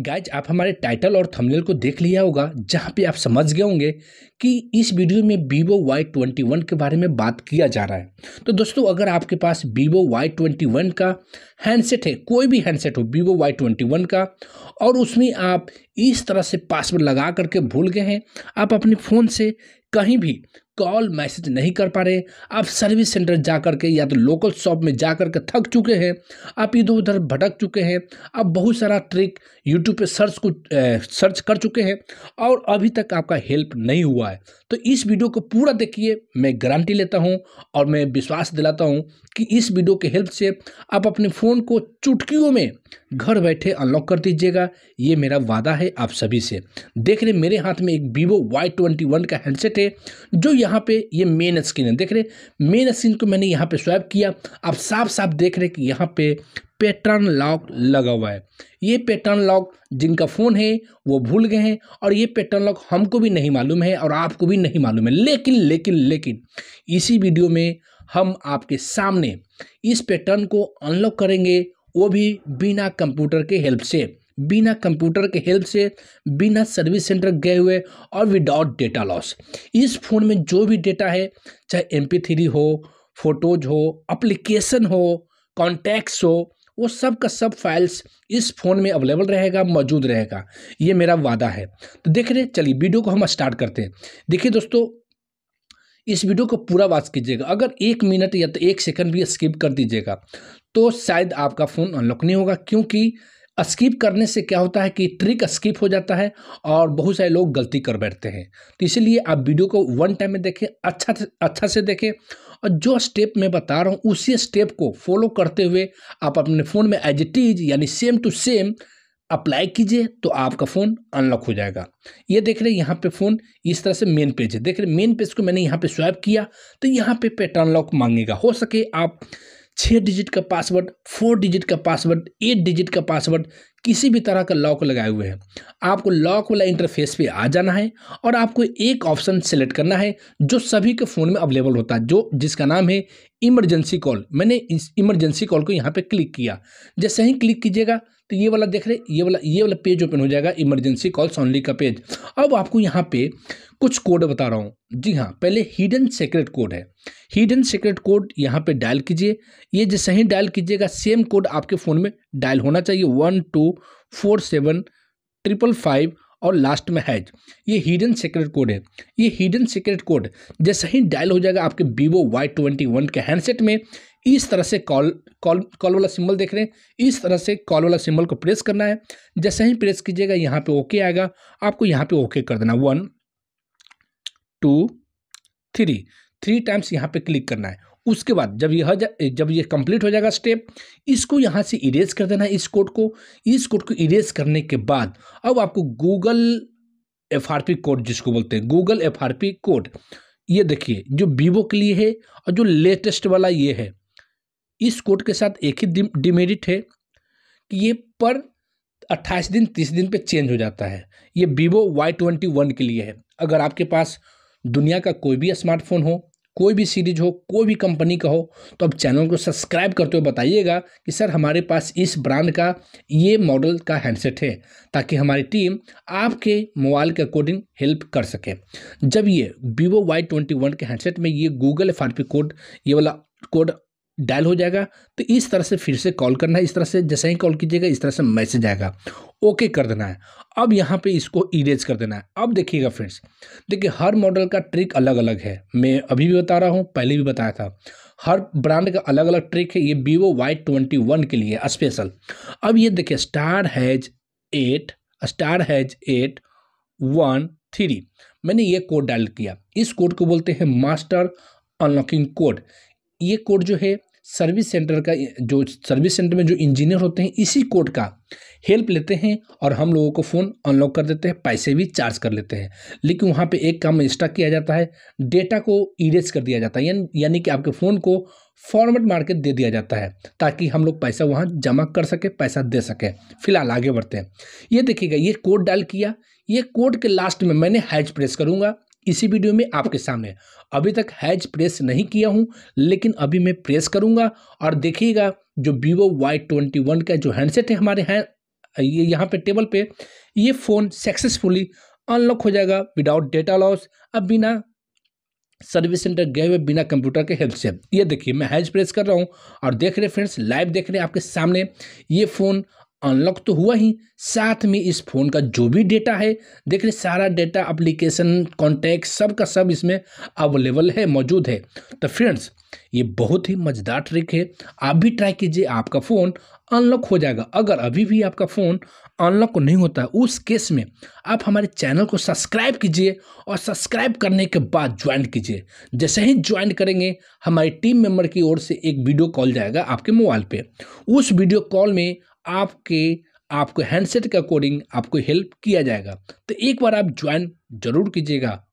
guys आप हमारे title और थंबनेल को देख लिया होगा जहाँ पे आप समझ गए होंगे कि इस वीडियो में वीवो वाई ट्वेंटी वन के बारे में बात किया जा रहा है तो दोस्तों अगर आपके पास वीवो वाई ट्वेंटी वन का हैंडसेट है कोई भी हैंडसेट हो वीवो वाई ट्वेंटी वन का और उसमें आप इस तरह से पासवर्ड लगा करके भूल गए हैं आप अपने फ़ोन से कहीं भी कॉल मैसेज नहीं कर पा रहे आप सर्विस सेंटर जा कर के या तो लोकल शॉप में जा कर के थक चुके हैं आप इधर उधर भटक चुके हैं आप बहुत सारा ट्रिक यूट्यूब पे सर्च को सर्च कर चुके हैं और अभी तक आपका हेल्प नहीं हुआ है तो इस वीडियो को पूरा देखिए मैं गारंटी लेता हूँ और मैं विश्वास दिलाता हूँ कि इस वीडियो के हेल्प से आप अपने फ़ोन को चुटकियों में घर बैठे अनलॉक कर दीजिएगा ये मेरा वादा है आप सभी से देख रहे मेरे हाथ में एक वीवो वाई ट्वेंटी वन का हैंडसेट है जो यहाँ पे ये मेन स्क्रीन है देख रहे मेन स्क्रीन को मैंने यहाँ पे स्वैप किया आप साफ साफ देख रहे कि यहाँ पे पैटर्न लॉक लगा हुआ है ये पैटर्न लॉक जिनका फ़ोन है वो भूल गए हैं और ये पैटर्न लॉक हमको भी नहीं मालूम है और आपको भी नहीं मालूम है लेकिन लेकिन लेकिन इसी वीडियो में हम आपके सामने इस पैटर्न को अनलॉक करेंगे वो भी बिना कंप्यूटर के हेल्प से बिना कंप्यूटर के हेल्प से बिना सर्विस सेंटर गए हुए और विदाउट डेटा लॉस इस फ़ोन में जो भी डेटा है चाहे एम थ्री हो फोटोज हो अप्लीकेशन हो कॉन्टैक्ट्स हो वो सब का सब फाइल्स इस फ़ोन में अवेलेबल रहेगा मौजूद रहेगा ये मेरा वादा है तो देख रहे चलिए वीडियो को हम स्टार्ट करते हैं देखिए दोस्तों इस वीडियो को पूरा वाच कीजिएगा अगर एक मिनट या तो एक सेकंड भी स्किप कर दीजिएगा तो शायद आपका फ़ोन अनलॉक नहीं होगा क्योंकि स्किप करने से क्या होता है कि ट्रिक स्किप हो जाता है और बहुत सारे लोग गलती कर बैठते हैं तो इसीलिए आप वीडियो को वन टाइम में देखें अच्छा अच्छा से देखें और जो स्टेप मैं बता रहा हूँ उसी स्टेप को फॉलो करते हुए आप अपने फ़ोन में एज इट इज यानी सेम टू सेम अप्लाई कीजिए तो आपका फ़ोन अनलॉक हो जाएगा ये देख रहे हैं यहाँ पे फ़ोन इस तरह से मेन पेज है देख रहे मेन पेज को मैंने यहाँ पे स्वाइप किया तो यहाँ पे पैटर्न लॉक मांगेगा हो सके आप छः डिजिट का पासवर्ड फोर डिजिट का पासवर्ड एट डिजिट का पासवर्ड किसी भी तरह का लॉक लगाए हुए हैं आपको लॉक वाला इंटरफेस पे आ जाना है और आपको एक ऑप्शन सेलेक्ट करना है जो सभी के फ़ोन में अवेलेबल होता है जो जिसका नाम है इमरजेंसी कॉल मैंने इमरजेंसी कॉल को यहाँ पे क्लिक किया जैसे ही क्लिक कीजिएगा तो ये वाला देख रहे ये वाला ये वाला पेज ओपन हो जाएगा इमरजेंसी कॉल्स ऑनली का पेज अब आपको यहाँ पे कुछ कोड बता रहा हूँ जी हाँ पहले हिडन सीक्रेट कोड है हिडन सीक्रेट कोड यहाँ पे डायल कीजिए ये जैसे ही डायल कीजिएगा सेम कोड आपके फ़ोन में डायल होना चाहिए one two four seven triple five और लास्ट में हैज ये हिडन सीक्रेट कोड है ये हिडन सीक्रेट कोड जैसे ही डायल हो जाएगा आपके वीवो वाई ट्वेंटी वन के हैंडसेट में इस तरह से कॉल कॉल कॉल वाला सिंबल देख रहे हैं इस तरह से कॉल वाला सिंबल को प्रेस करना है जैसे ही प्रेस कीजिएगा यहाँ पे ओके आएगा आपको यहाँ पे ओके कर देना one two three three times यहाँ पे क्लिक करना है उसके बाद जब यह जब ये कंप्लीट हो जाएगा स्टेप इसको यहाँ से इरेज कर देना है इस कोड को इस कोड को इरेज करने के बाद अब आपको गूगल एफ कोड जिसको बोलते हैं गूगल एफ कोड ये देखिए जो वीवो के लिए है और जो लेटेस्ट वाला ये है इस कोड के साथ एक ही डिमेरिट है कि ये पर 28 दिन 30 दिन पे चेंज हो जाता है ये वीवो वाई ट्वेंटी वन के लिए है अगर आपके पास दुनिया का कोई भी स्मार्टफोन हो कोई भी सीरीज हो कोई भी कंपनी का हो तो आप चैनल को सब्सक्राइब करते हुए बताइएगा कि सर हमारे पास इस ब्रांड का ये मॉडल का हैंडसेट है ताकि हमारी टीम आपके मोबाइल के अकॉर्डिंग हेल्प कर सके जब ये वीवो वाई ट्वेंटी वन के हैंडसेट में ये गूगल एफ कोड ये वाला कोड डायल हो जाएगा तो इस तरह से फिर से कॉल करना है इस तरह से जैसे ही कॉल कीजिएगा इस तरह से मैसेज आएगा ओके कर देना है अब यहाँ पे इसको इरेज कर देना है अब देखिएगा फ्रेंड्स देखिए हर मॉडल का ट्रिक अलग अलग है मैं अभी भी बता रहा हूँ पहले भी बताया था हर ब्रांड का अलग अलग ट्रिक है ये वीवो वाई ट्वेंटी वन के लिए स्पेशल अब ये देखिए star hash eight star hash eight one three मैंने ये कोड डायल किया इस कोड को बोलते हैं मास्टर अनलॉकिंग कोड ये कोड जो है सर्विस सेंटर का जो सर्विस सेंटर में जो इंजीनियर होते हैं इसी कोड का हेल्प लेते हैं और हम लोगों को फ़ोन अनलॉक कर देते हैं पैसे भी चार्ज कर लेते हैं लेकिन वहाँ पे एक काम एक्स्ट्रा किया जाता है डेटा को इरेज कर दिया जाता है यान, यानी कि आपके फ़ोन को फॉर्मेट मार के दे दिया जाता है ताकि हम लोग पैसा वहाँ जमा कर सकें पैसा दे सकें फिलहाल आगे बढ़ते हैं ये देखिएगा ये कोड डाल किया ये कोड के लास्ट में मैंने हैज प्रेस करूँगा इसी वीडियो में आपके सामने अभी तक हैज प्रेस नहीं किया हूं लेकिन अभी मैं प्रेस करूंगा और देखिएगा जो वीवो वाई ट्वेंटी वन का जो हैंडसेट है हमारे हैं ये यहाँ पे टेबल पे ये फ़ोन सक्सेसफुली अनलॉक हो जाएगा विदाउट डेटा लॉस अब बिना सर्विस सेंटर गए हुए बिना कंप्यूटर के हेल्प से ये देखिए मैं हैज प्रेस कर रहा हूँ और देख रहे फ्रेंड्स लाइव देख रहे हैं आपके सामने ये फ़ोन अनलॉक तो हुआ ही साथ में इस फ़ोन का जो भी डेटा है देख रहे सारा डेटा अप्लीकेशन कॉन्टैक्ट सब का सब इसमें अवेलेबल है मौजूद है तो फ्रेंड्स ये बहुत ही मज़ेदार ट्रिक है आप भी ट्राई कीजिए आपका फ़ोन अनलॉक हो जाएगा अगर अभी भी आपका फ़ोन अनलॉक नहीं होता उस केस में आप हमारे चैनल को सब्सक्राइब कीजिए और सब्सक्राइब करने के बाद ज्वाइन कीजिए जैसे ही ज्वाइन करेंगे हमारी टीम मेंबर की ओर से एक वीडियो कॉल जाएगा आपके मोबाइल पे उस वीडियो कॉल में आपके आपको हैंडसेट के अकॉर्डिंग आपको हेल्प किया जाएगा तो एक बार आप ज्वाइन जरूर कीजिएगा